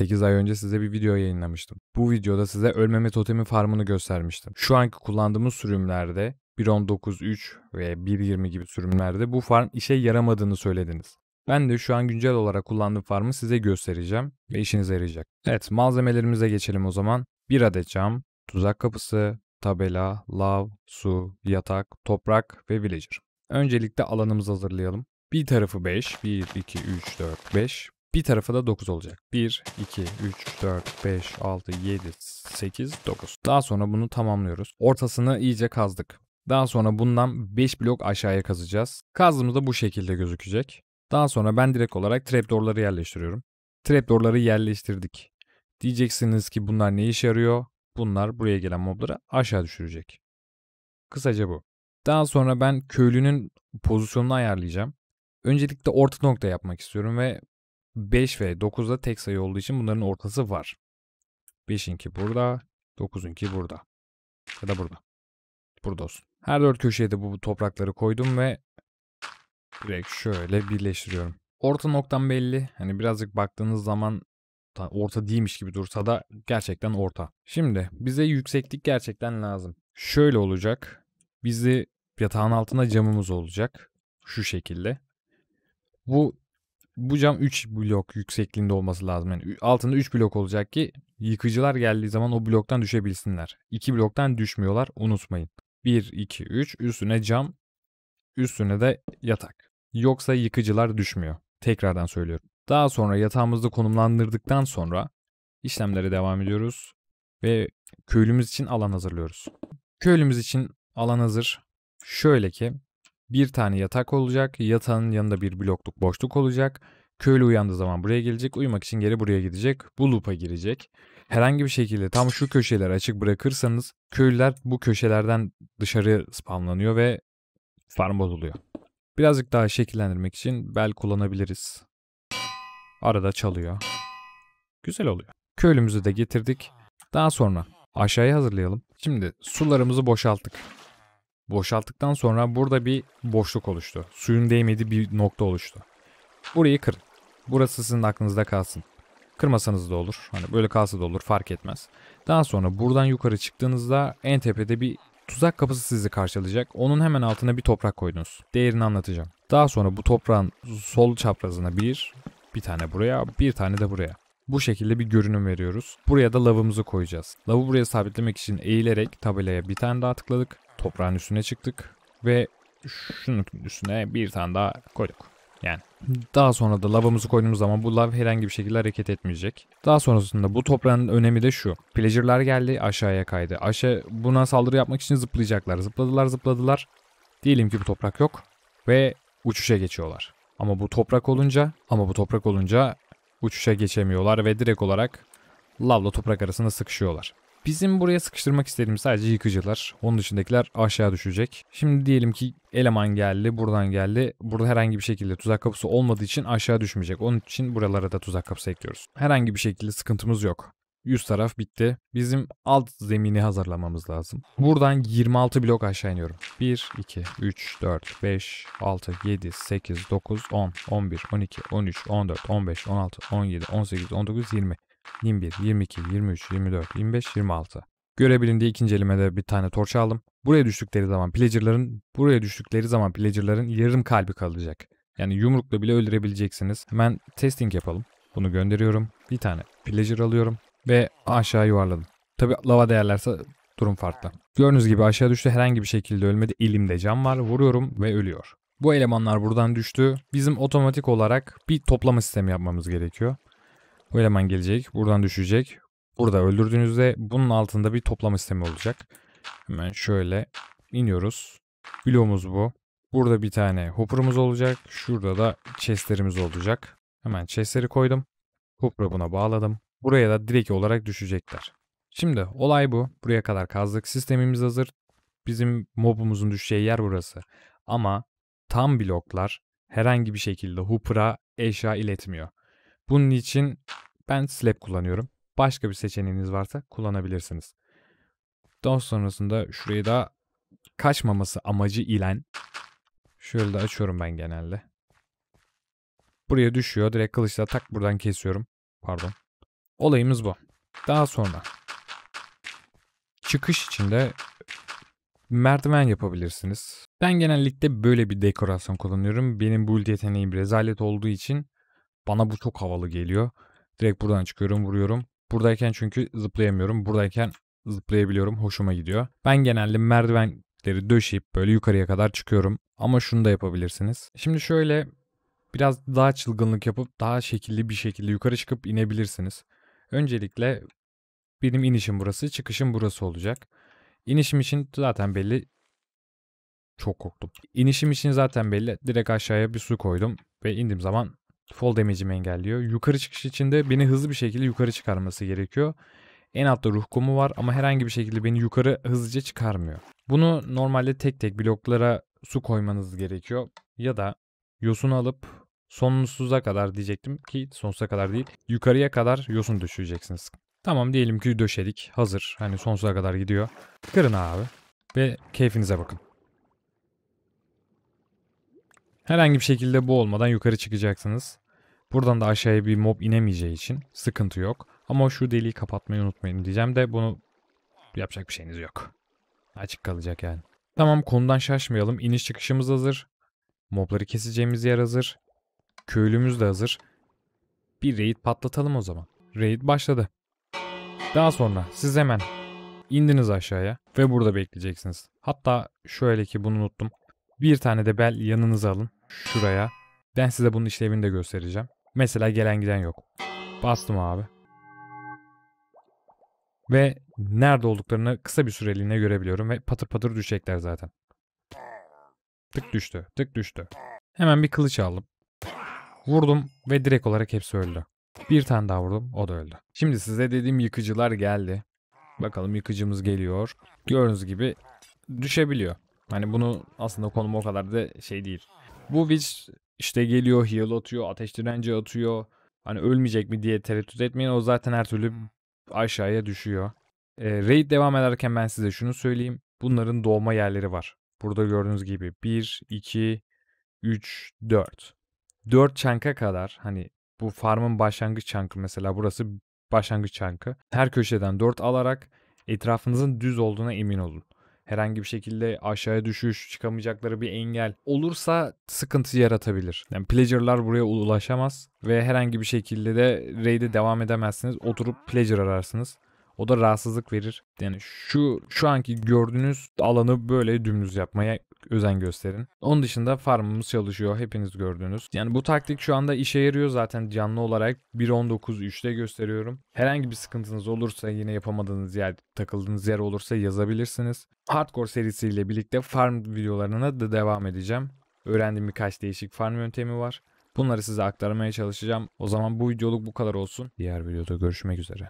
8 ay önce size bir video yayınlamıştım. Bu videoda size ölmeme totemi farmını göstermiştim. Şu anki kullandığımız sürümlerde 1.19.3 ve 1.20 gibi sürümlerde bu farm işe yaramadığını söylediniz. Ben de şu an güncel olarak kullandığım farmı size göstereceğim ve işinize yarayacak. Evet malzemelerimize geçelim o zaman. 1 adet cam, tuzak kapısı, tabela, lav, su, yatak, toprak ve villager. Öncelikle alanımızı hazırlayalım. Bir tarafı 5, 1, 2, 3, 4, 5. Bir tarafı da 9 olacak. 1, 2, 3, 4, 5, 6, 7, 8, 9. Daha sonra bunu tamamlıyoruz. Ortasını iyice kazdık. Daha sonra bundan 5 blok aşağıya kazacağız. Kazdığımızda bu şekilde gözükecek. Daha sonra ben direkt olarak trapdoorları yerleştiriyorum. Trapdoorları yerleştirdik. Diyeceksiniz ki bunlar ne işe yarıyor? Bunlar buraya gelen mobları aşağı düşürecek. Kısaca bu. Daha sonra ben köylünün pozisyonunu ayarlayacağım. Öncelikle orta nokta yapmak istiyorum ve 5 ve 9'da tek sayı olduğu için bunların ortası var. 5'inki burada, 9'unki burada. Ya da burada. Burada olsun. Her dört köşeye de bu toprakları koydum ve direkt şöyle birleştiriyorum. Orta noktam belli. Hani birazcık baktığınız zaman orta değilmiş gibi dursa da gerçekten orta. Şimdi bize yükseklik gerçekten lazım. Şöyle olacak. Bizi yatağın altında camımız olacak. Şu şekilde. Bu bu cam 3 blok yüksekliğinde olması lazım. Yani altında 3 blok olacak ki yıkıcılar geldiği zaman o bloktan düşebilsinler. 2 bloktan düşmüyorlar unutmayın. 1, 2, 3 üstüne cam üstüne de yatak. Yoksa yıkıcılar düşmüyor. Tekrardan söylüyorum. Daha sonra yatağımızda konumlandırdıktan sonra işlemlere devam ediyoruz ve köylümüz için alan hazırlıyoruz. Köylümüz için alan hazır. Şöyle ki bir tane yatak olacak. Yatağın yanında bir blokluk boşluk olacak. Köylü uyandığı zaman buraya gelecek. Uyumak için geri buraya gidecek. Bu loop'a girecek. Herhangi bir şekilde tam şu köşeler açık bırakırsanız köylüler bu köşelerden dışarı spamlanıyor ve farm bozuluyor. Birazcık daha şekillendirmek için bel kullanabiliriz. Arada çalıyor. Güzel oluyor. Köylümüzü de getirdik. Daha sonra aşağıya hazırlayalım. Şimdi sularımızı boşalttık. Boşalttıktan sonra burada bir boşluk oluştu. Suyun değmediği bir nokta oluştu. Burayı kır, Burası sizin aklınızda kalsın. Kırmasanız da olur. Hani böyle kalsa da olur fark etmez. Daha sonra buradan yukarı çıktığınızda en tepede bir tuzak kapısı sizi karşılayacak. Onun hemen altına bir toprak koydunuz. Değerini anlatacağım. Daha sonra bu toprağın sol çaprazına bir, bir tane buraya, bir tane de buraya. Bu şekilde bir görünüm veriyoruz. Buraya da lavımızı koyacağız. Lavı buraya sabitlemek için eğilerek tabelaya bir tane daha tıkladık toprağın üstüne çıktık ve şunun üstüne bir tane daha koyduk. Yani daha sonra da lavamızı koyduğumuz zaman bu lav herhangi bir şekilde hareket etmeyecek. Daha sonrasında bu toprağın önemi de şu. Plager'lar geldi aşağıya kaydı. Aşağı buna saldırı yapmak için zıplayacaklar. Zıpladılar zıpladılar. Diyelim ki bu toprak yok ve uçuşa geçiyorlar. Ama bu toprak olunca ama bu toprak olunca uçuşa geçemiyorlar ve direkt olarak lavla toprak arasında sıkışıyorlar. Bizim buraya sıkıştırmak istediğimiz sadece yıkıcılar. Onun dışındakiler aşağı düşecek. Şimdi diyelim ki eleman geldi, buradan geldi. Burada herhangi bir şekilde tuzak kapısı olmadığı için aşağı düşmeyecek. Onun için buralara da tuzak kapısı ekliyoruz. Herhangi bir şekilde sıkıntımız yok. Üst taraf bitti. Bizim alt zemini hazırlamamız lazım. Buradan 26 blok aşağı iniyorum. 1, 2, 3, 4, 5, 6, 7, 8, 9, 10, 11, 12, 13, 14, 15, 16, 17, 18, 19, 20. 21, 22, 23, 24, 25, 26. Görebilin diye ikinci elime bir tane torç aldım. Buraya düştükleri zaman pillager'ların buraya düştükleri zaman pillager'ların yarım kalbi kalacak. Yani yumrukla bile öldürebileceksiniz. Hemen testing yapalım. Bunu gönderiyorum. Bir tane pillager alıyorum ve aşağı yuvarladım. Tabi lava değerlerse durum farklı. Gördüğünüz gibi aşağı düştü herhangi bir şekilde ölmedi. Elimde cam var vuruyorum ve ölüyor. Bu elemanlar buradan düştü. Bizim otomatik olarak bir toplama sistemi yapmamız gerekiyor. Bu eleman gelecek. Buradan düşecek. Burada öldürdüğünüzde bunun altında bir toplama sistemi olacak. Hemen şöyle iniyoruz. Bloğumuz bu. Burada bir tane hopper'ımız olacak. Şurada da chest'lerimiz olacak. Hemen chest'leri koydum. Hopper'ı buna bağladım. Buraya da direkt olarak düşecekler. Şimdi olay bu. Buraya kadar kazdık. Sistemimiz hazır. Bizim mobumuzun düşeceği yer burası. Ama tam bloklar herhangi bir şekilde hopper'a eşya iletmiyor. Bunun için ben slab kullanıyorum. Başka bir seçeneğiniz varsa kullanabilirsiniz. Daha sonrasında şurayı da kaçmaması amacı ile şöyle de açıyorum ben genelde. Buraya düşüyor. Direkt kılıçla tak buradan kesiyorum. Pardon. Olayımız bu. Daha sonra çıkış içinde merdiven yapabilirsiniz. Ben genellikle böyle bir dekorasyon kullanıyorum. Benim build yeteneğim rezalet olduğu için bana bu çok havalı geliyor. Direkt buradan çıkıyorum vuruyorum. Buradayken çünkü zıplayamıyorum. Buradayken zıplayabiliyorum. Hoşuma gidiyor. Ben genelde merdivenleri döşeyip böyle yukarıya kadar çıkıyorum. Ama şunu da yapabilirsiniz. Şimdi şöyle biraz daha çılgınlık yapıp daha şekilli bir şekilde yukarı çıkıp inebilirsiniz. Öncelikle benim inişim burası, çıkışım burası olacak. İnişim için zaten belli çok korktum. İnişim için zaten belli. Direkt aşağıya bir su koydum ve indiğim zaman fall damage'imi engelliyor. Yukarı çıkış içinde beni hızlı bir şekilde yukarı çıkarması gerekiyor. En altta ruh kumu var ama herhangi bir şekilde beni yukarı hızlıca çıkarmıyor. Bunu normalde tek tek bloklara su koymanız gerekiyor. Ya da yosun alıp sonsuza kadar diyecektim ki sonsuza kadar değil. Yukarıya kadar yosun düşüreceksiniz. Tamam diyelim ki döşedik. Hazır. Hani sonsuza kadar gidiyor. Kırın abi. Ve keyfinize bakın. Herhangi bir şekilde bu olmadan yukarı çıkacaksınız. Buradan da aşağıya bir mob inemeyeceği için sıkıntı yok. Ama şu deliği kapatmayı unutmayın diyeceğim de bunu yapacak bir şeyiniz yok. Açık kalacak yani. Tamam konudan şaşmayalım. İniş çıkışımız hazır. Mobları keseceğimiz yer hazır. Köylümüz de hazır. Bir raid patlatalım o zaman. Raid başladı. Daha sonra siz hemen indiniz aşağıya ve burada bekleyeceksiniz. Hatta şöyle ki bunu unuttum. Bir tane de bel yanınıza alın. Şuraya. Ben size bunun işlevini de göstereceğim. Mesela gelen giden yok. Bastım abi. Ve nerede olduklarını kısa bir süreliğine görebiliyorum ve patır patır düşecekler zaten. Tık düştü, tık düştü. Hemen bir kılıç aldım. Vurdum ve direkt olarak hepsi öldü. Bir tane daha vurdum, o da öldü. Şimdi size dediğim yıkıcılar geldi. Bakalım yıkıcımız geliyor. Gördüğünüz gibi düşebiliyor. Hani bunu aslında konum o kadar da şey değil. Bu witch işte geliyor heal atıyor, ateş direnci atıyor. Hani ölmeyecek mi diye tereddüt etmeyin. O zaten her türlü aşağıya düşüyor. E, raid devam ederken ben size şunu söyleyeyim. Bunların doğma yerleri var. Burada gördüğünüz gibi 1, 2, 3, 4. 4 çanka kadar hani bu farmın başlangıç çankı mesela burası başlangıç çankı. Her köşeden 4 alarak etrafınızın düz olduğuna emin olun herhangi bir şekilde aşağıya düşüş, çıkamayacakları bir engel olursa sıkıntı yaratabilir. Yani pleasure'lar buraya ulaşamaz ve herhangi bir şekilde de raid'e devam edemezsiniz. Oturup pleasure ararsınız. O da rahatsızlık verir. Yani şu şu anki gördüğünüz alanı böyle dümdüz yapmaya özen gösterin. Onun dışında farmımız çalışıyor. Hepiniz gördünüz. Yani bu taktik şu anda işe yarıyor zaten canlı olarak. 1.19.3'te gösteriyorum. Herhangi bir sıkıntınız olursa yine yapamadığınız yer, takıldığınız yer olursa yazabilirsiniz. Hardcore serisiyle birlikte farm videolarına da devam edeceğim. Öğrendiğim birkaç değişik farm yöntemi var. Bunları size aktarmaya çalışacağım. O zaman bu videoluk bu kadar olsun. Diğer videoda görüşmek üzere.